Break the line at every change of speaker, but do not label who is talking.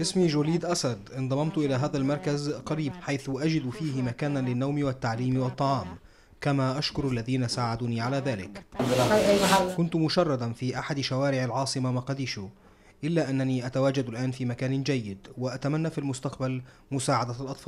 اسمي جوليد أسد انضممت إلى هذا المركز قريب حيث أجد فيه مكانا للنوم والتعليم والطعام كما أشكر الذين ساعدوني على ذلك كنت مشردا في أحد شوارع العاصمة مقديشو إلا أنني أتواجد الآن في مكان جيد وأتمنى في المستقبل مساعدة الأطفال